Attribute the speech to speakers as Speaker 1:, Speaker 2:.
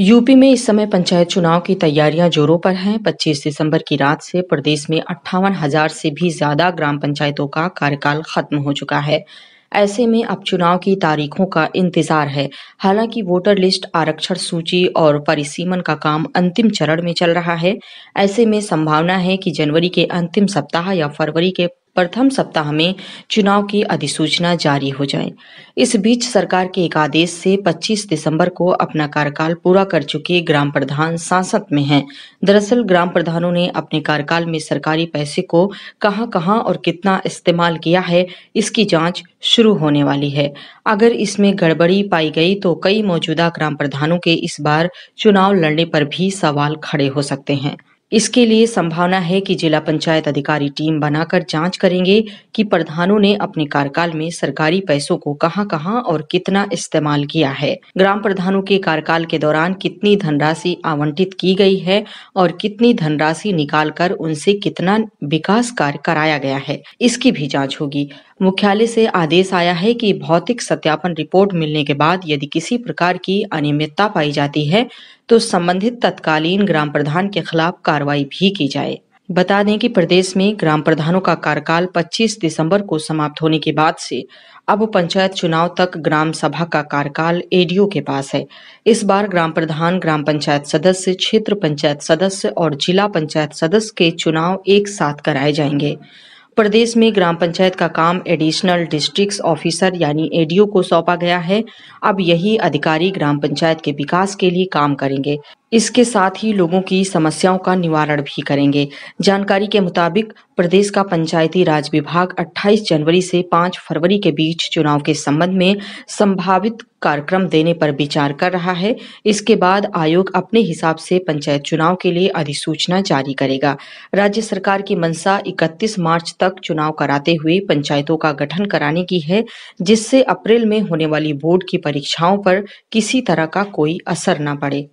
Speaker 1: UP में इस समय पंचायत चुनाव की तैयारियां जोरों पर हैं 25 दिसंबर की रात से प्रदेश में अट्ठावन हजार से भी ज्यादा ग्राम पंचायतों का कार्यकाल खत्म हो चुका है ऐसे में अब चुनाव की तारीखों का इंतजार है हालांकि वोटर लिस्ट आरक्षण सूची और परिसीमन का काम अंतिम चरण में चल रहा है ऐसे में संभावना है कि जनवरी के अंतिम सप्ताह या फरवरी के प्रथम सप्ताह में चुनाव की अधिसूचना जारी हो जाए इस बीच सरकार के एक आदेश से 25 दिसंबर को अपना कार्यकाल पूरा कर चुके ग्राम प्रधान सांसद में हैं। दरअसल ग्राम प्रधानों ने अपने कार्यकाल में सरकारी पैसे को कहां कहां और कितना इस्तेमाल किया है इसकी जांच शुरू होने वाली है अगर इसमें गड़बड़ी पाई गई तो कई मौजूदा ग्राम प्रधानों के इस बार चुनाव लड़ने पर भी सवाल खड़े हो सकते हैं इसके लिए संभावना है कि जिला पंचायत अधिकारी टीम बनाकर जांच करेंगे कि प्रधानों ने अपने कार्यकाल में सरकारी पैसों को कहां कहां और कितना इस्तेमाल किया है ग्राम प्रधानों के कार्यकाल के दौरान कितनी धनराशि आवंटित की गई है और कितनी धनराशि निकालकर उनसे कितना विकास कार्य कराया गया है इसकी भी जाँच होगी मुख्यालय से आदेश आया है कि भौतिक सत्यापन रिपोर्ट मिलने के बाद यदि किसी प्रकार की अनियमितता पाई जाती है तो संबंधित तत्कालीन ग्राम प्रधान के खिलाफ कार्रवाई भी की जाए बता दें कि प्रदेश में ग्राम प्रधानों का कार्यकाल 25 दिसंबर को समाप्त होने के बाद से अब पंचायत चुनाव तक ग्राम सभा का कार्यकाल एडीओ के पास है इस बार ग्राम प्रधान ग्राम पंचायत सदस्य क्षेत्र पंचायत सदस्य और जिला पंचायत सदस्य के चुनाव एक साथ कराए जाएंगे प्रदेश में ग्राम पंचायत का काम एडिशनल डिस्ट्रिक्ट ऑफिसर यानी एडीओ को सौंपा गया है अब यही अधिकारी ग्राम पंचायत के विकास के लिए काम करेंगे इसके साथ ही लोगों की समस्याओं का निवारण भी करेंगे जानकारी के मुताबिक प्रदेश का पंचायती राज विभाग 28 जनवरी से 5 फरवरी के बीच चुनाव के संबंध में संभावित कार्यक्रम देने पर विचार कर रहा है इसके बाद आयोग अपने हिसाब से पंचायत चुनाव के लिए अधिसूचना जारी करेगा राज्य सरकार की मंशा 31 मार्च तक चुनाव कराते हुए पंचायतों का गठन कराने की है जिससे अप्रैल में होने वाली बोर्ड की परीक्षाओं पर किसी तरह का कोई असर न पड़े